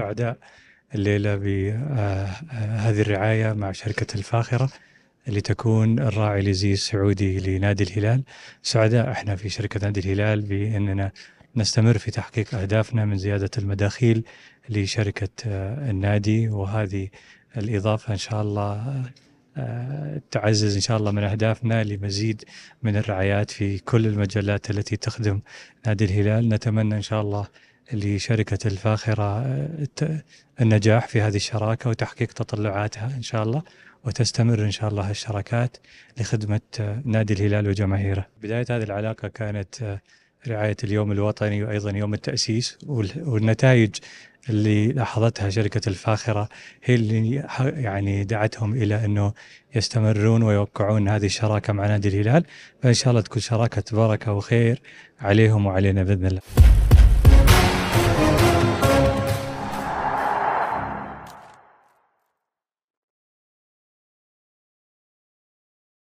سعداء الليلة بهذه آه، آه، الرعاية مع شركة الفاخرة اللي تكون الراعي لزي السعودي لنادي الهلال سعداء احنا في شركة نادي الهلال بأننا نستمر في تحقيق أهدافنا من زيادة المداخيل لشركة آه، النادي وهذه الإضافة إن شاء الله تعزز إن شاء الله من أهدافنا لمزيد من الرعايات في كل المجلات التي تخدم نادي الهلال نتمنى إن شاء الله لشركة الفاخرة آه، النجاح في هذه الشراكة وتحقيق تطلعاتها إن شاء الله وتستمر إن شاء الله الشراكات لخدمة آه، نادي الهلال وجماهيره بداية هذه العلاقة كانت آه، رعاية اليوم الوطني وأيضا يوم التأسيس والنتائج اللي لاحظتها شركة الفاخرة هي اللي يعني دعتهم إلى أنه يستمرون ويوقعون هذه الشراكة مع نادي الهلال فإن شاء الله تكون شراكة بركة وخير عليهم وعلينا بإذن الله